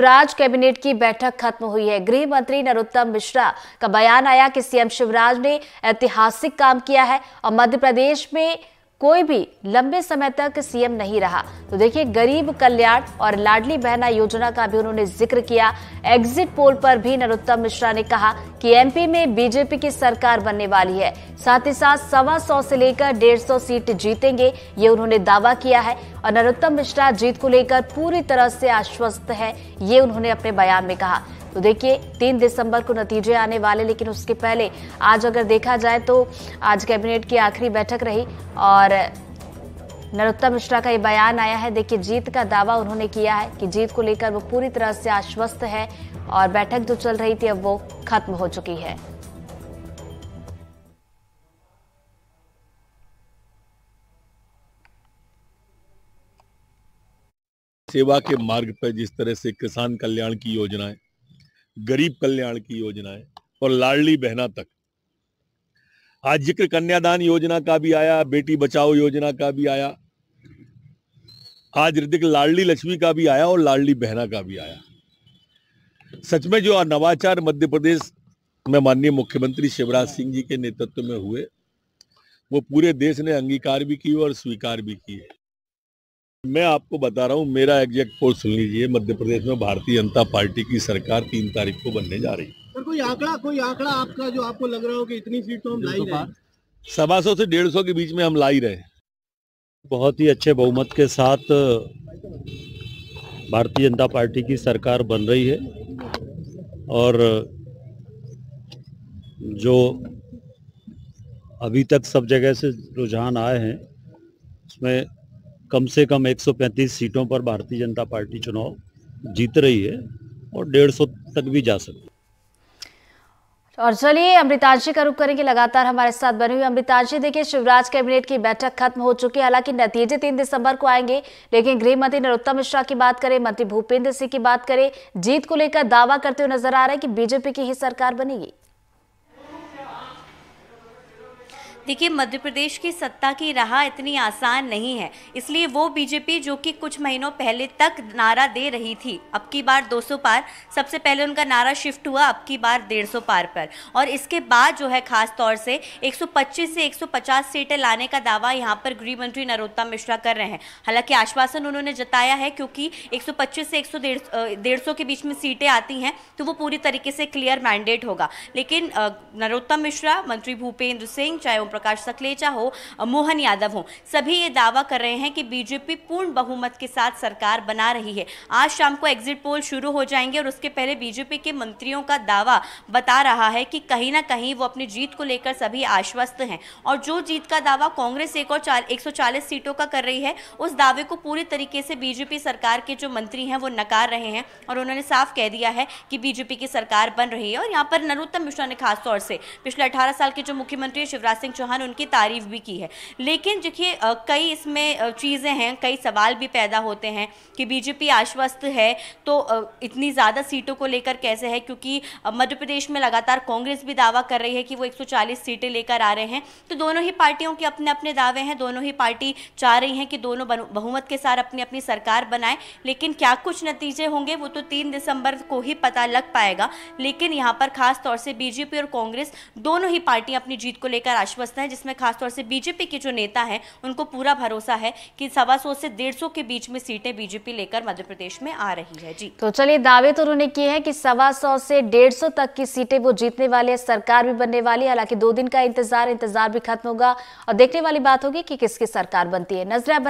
Shivraj cabinet की बैठक खत्म हुई है गृह मंत्री नरोत्तम मिश्रा का बयान आया कि सीएम शिवराज ने ऐतिहासिक काम किया है और मध्य प्रदेश में कोई भी लंबे समय तक सीएम नहीं रहा तो देखिए गरीब कल्याण और लाडली बहना योजना का भी उन्होंने जिक्र किया एग्जिट पोल पर भी नरोत्तम मिश्रा ने कहा कि एमपी में बीजेपी की सरकार बनने वाली है साथ ही साथ सवा सौ से लेकर डेढ़ सौ सीट जीतेंगे ये उन्होंने दावा किया है और नरोत्तम मिश्रा जीत को लेकर पूरी तरह से आश्वस्त है ये उन्होंने अपने बयान में कहा तो देखिए तीन दिसंबर को नतीजे आने वाले लेकिन उसके पहले आज अगर देखा जाए तो आज कैबिनेट की आखिरी बैठक रही और नरोत्तम मिश्रा का ये बयान आया है देखिए जीत का दावा उन्होंने किया है कि जीत को लेकर वो पूरी तरह से आश्वस्त है और बैठक जो चल रही थी अब वो खत्म हो चुकी है सेवा के मार्ग पर जिस तरह से किसान कल्याण की योजनाएं गरीब कल्याण की योजनाएं और लाडली बहना तक आज जिक्र कन्यादान योजना का भी आया बेटी बचाओ योजना का भी आया आज ऋतिक लाडली लक्ष्मी का भी आया और लाडली बहना का भी आया सच में जो नवाचार मध्य प्रदेश में माननीय मुख्यमंत्री शिवराज सिंह जी के नेतृत्व में हुए वो पूरे देश ने अंगीकार भी किए और स्वीकार भी किए मैं आपको बता रहा हूँ मेरा एग्जैक्ट फोर्स सुन लीजिए मध्य प्रदेश में भारतीय जनता पार्टी की सरकार तीन तारीख को बनने जा रही है कोई आंकड़ा कोई आंकड़ा आपका जो आपको लग रहा हो कि इतनी सीट तो हम लाई रहे सवा सौ से डेढ़ सौ के बीच में हम लाई रहे बहुत ही अच्छे बहुमत के साथ भारतीय जनता पार्टी की सरकार बन रही है और जो अभी तक सब जगह से रुझान आए हैं उसमें कम से कम 135 सीटों पर भारतीय जनता पार्टी चुनाव जीत रही है और 150 तक भी जा सकती और चलिए अमृताजी का रुख करेंगे लगातार हमारे साथ बने हुई अमृताजी देखिए शिवराज कैबिनेट की बैठक खत्म हो चुकी है हालांकि नतीजे तीन दिसंबर को आएंगे लेकिन गृह मंत्री नरोत्तम मिश्रा की बात करें मंत्री भूपेंद्र सिंह की बात करें जीत को लेकर दावा करते हुए नजर आ रहा है कि बीजेपी की ही सरकार बनेगी देखिए मध्य प्रदेश की सत्ता की राह इतनी आसान नहीं है इसलिए वो बीजेपी जो कि कुछ महीनों पहले तक नारा दे रही थी अब की बार 200 पार सबसे पहले उनका नारा शिफ्ट हुआ अब की बार 150 पार पर और इसके बाद जो है खास तौर से 125 से 150 सीटें लाने का दावा यहाँ पर गृह मंत्री नरोत्तम मिश्रा कर रहे हैं हालांकि आश्वासन उन्होंने जताया है क्योंकि एक से एक सौ के बीच में सीटें आती हैं तो वो पूरी तरीके से क्लियर मैंडेट होगा लेकिन नरोत्तम मिश्रा मंत्री भूपेंद्र सिंह चाहे प्रकाश सकलेचा हो मोहन यादव हो सभी ये दावा कर रहे हैं कि बीजेपी पूर्ण बहुमत के साथ सरकार बना रही है आज शाम को एग्जिट पोल शुरू हो जाएंगे और उसके पहले बीजेपी के मंत्रियों का दावा बता रहा है कि कहीं ना कहीं वो अपनी जीत को लेकर सभी आश्वस्त हैं और जो जीत का दावा कांग्रेस एक और चार, एक सीटों का कर रही है उस दावे को पूरी तरीके से बीजेपी सरकार के जो मंत्री हैं वो नकार रहे हैं और उन्होंने साफ कह दिया है कि बीजेपी की सरकार बन रही है और यहाँ पर नरोत्तम मिश्रा ने खासतौर से पिछले अठारह साल के जो मुख्यमंत्री शिवराज सिंह चौहान चौहान उनकी तारीफ भी की है लेकिन देखिए कई इसमें चीज़ें हैं कई सवाल भी पैदा होते हैं कि बीजेपी आश्वस्त है तो इतनी ज़्यादा सीटों को लेकर कैसे है क्योंकि मध्य प्रदेश में लगातार कांग्रेस भी दावा कर रही है कि वो 140 सीटें लेकर आ रहे हैं तो दोनों ही पार्टियों के अपने अपने दावे हैं दोनों ही पार्टी चाह रही हैं कि दोनों बहुमत के साथ अपनी अपनी सरकार बनाएं लेकिन क्या कुछ नतीजे होंगे वो तो तीन दिसंबर को ही पता लग पाएगा लेकिन यहाँ पर खासतौर से बीजेपी और कांग्रेस दोनों ही पार्टियाँ अपनी जीत को लेकर आश्वस्त व्यवस्था है जिसमें खासतौर से बीजेपी के जो नेता हैं उनको पूरा भरोसा है कि सवा सौ से डेढ़ सौ के बीच में सीटें बीजेपी लेकर मध्य प्रदेश में आ रही है जी तो चलिए दावे तो उन्होंने किए हैं कि सवा सौ से डेढ़ सौ तक की सीटें वो जीतने वाले हैं सरकार भी बनने वाली है हालांकि दो दिन का इंतजार इंतजार भी खत्म होगा और देखने वाली बात होगी कि किसकी सरकार बनती है नजर